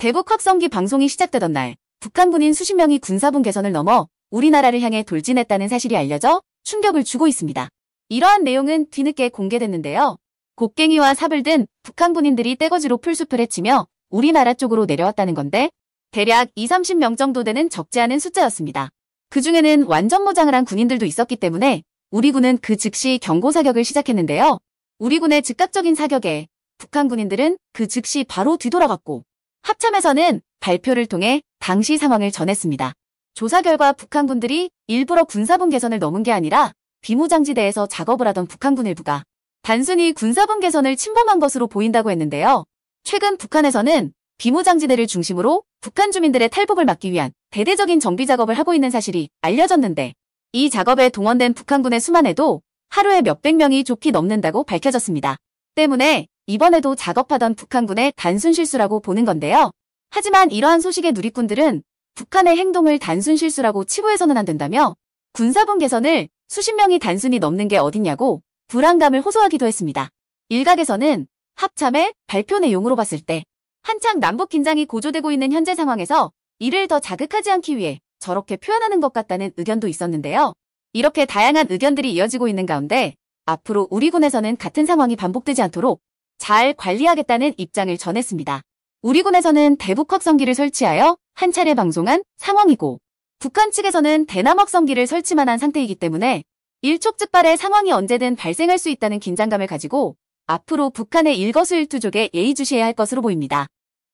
대북 확성기 방송이 시작되던 날 북한 군인 수십 명이 군사분 개선을 넘어 우리나라를 향해 돌진했다는 사실이 알려져 충격을 주고 있습니다. 이러한 내용은 뒤늦게 공개됐는데요. 곡괭이와 삽을 든 북한 군인들이 떼거지로 풀숲을 헤치며 우리나라 쪽으로 내려왔다는 건데 대략 2, 30명 정도 되는 적지 않은 숫자였습니다. 그중에는 완전 무장을 한 군인들도 있었기 때문에 우리 군은 그 즉시 경고 사격을 시작했는데요. 우리 군의 즉각적인 사격에 북한 군인들은 그 즉시 바로 뒤돌아갔고 합참에서는 발표를 통해 당시 상황을 전했습니다. 조사 결과 북한군들이 일부러 군사분 개선을 넘은 게 아니라 비무장지대에서 작업을 하던 북한군 일부가 단순히 군사분 개선을 침범한 것으로 보인다고 했는데요. 최근 북한에서는 비무장지대를 중심으로 북한 주민들의 탈북을 막기 위한 대대적인 정비 작업을 하고 있는 사실이 알려졌는데 이 작업에 동원된 북한군의 수만 해도 하루에 몇백 명이 좋게 넘는다고 밝혀졌습니다. 때문에 이번에도 작업하던 북한군의 단순 실수라고 보는 건데요. 하지만 이러한 소식의 누리꾼들은 북한의 행동을 단순 실수라고 치부해서는 안 된다며 군사분 개선을 수십 명이 단순히 넘는 게 어딨냐고 불안감을 호소하기도 했습니다. 일각에서는 합참의 발표 내용으로 봤을 때 한창 남북 긴장이 고조되고 있는 현재 상황에서 이를 더 자극하지 않기 위해 저렇게 표현하는 것 같다는 의견도 있었는데요. 이렇게 다양한 의견들이 이어지고 있는 가운데 앞으로 우리 군에서는 같은 상황이 반복되지 않도록 잘 관리하겠다는 입장을 전했습니다. 우리 군에서는 대북 확성기를 설치하여 한 차례 방송한 상황이고 북한 측에서는 대남 확성기를 설치만 한 상태이기 때문에 일촉즉발의 상황이 언제든 발생할 수 있다는 긴장감을 가지고 앞으로 북한의 일거수일투족에 예의주시해야 할 것으로 보입니다.